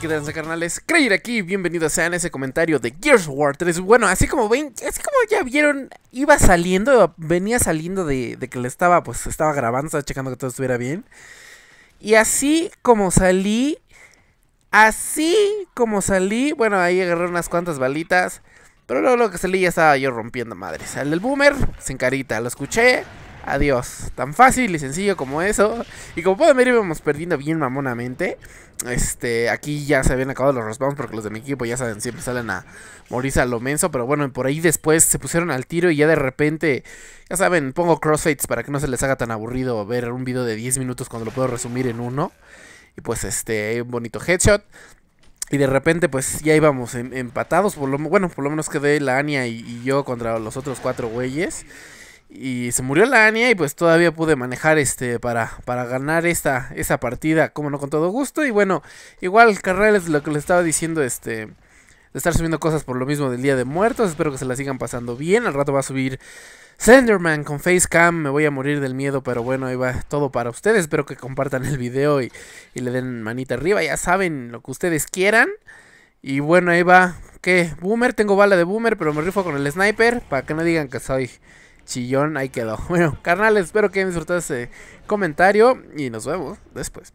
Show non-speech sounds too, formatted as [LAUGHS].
que danza carnales, Crayer aquí, bienvenidos a ese comentario de Gears War 3 Bueno, así como ven, así como ya vieron, iba saliendo, venía saliendo de, que le estaba, pues estaba grabando, estaba checando que todo estuviera bien Y así como salí, así como salí, bueno ahí agarré unas cuantas balitas Pero luego, lo que salí ya estaba yo rompiendo madres, el del boomer, sin carita, lo escuché Adiós. Tan fácil y sencillo como eso. Y como pueden ver, íbamos perdiendo bien mamonamente. Este, aquí ya se habían acabado los respawns porque los de mi equipo ya saben, siempre salen a morirse a lo menso. Pero bueno, por ahí después se pusieron al tiro y ya de repente, ya saben, pongo crossfades para que no se les haga tan aburrido ver un video de 10 minutos cuando lo puedo resumir en uno. Y pues este, un bonito headshot. Y de repente, pues ya íbamos em, empatados. Por lo, bueno, por lo menos quedé la Anya y, y yo contra los otros cuatro güeyes. Y se murió la Ania y pues todavía pude manejar este para, para ganar esta, esa partida, como no con todo gusto. Y bueno, igual Carrales lo que les estaba diciendo, este, de estar subiendo cosas por lo mismo del Día de Muertos. Espero que se la sigan pasando bien. Al rato va a subir Senderman con Facecam. Me voy a morir del miedo, pero bueno, ahí va todo para ustedes. Espero que compartan el video y, y le den manita arriba. Ya saben lo que ustedes quieran. Y bueno, ahí va. ¿Qué? Boomer, tengo bala de boomer, pero me rifo con el sniper para que no digan que soy chillón ahí quedó. [LAUGHS] Bueno, carnal, espero que hayan disfrutado ese comentario y nos vemos después.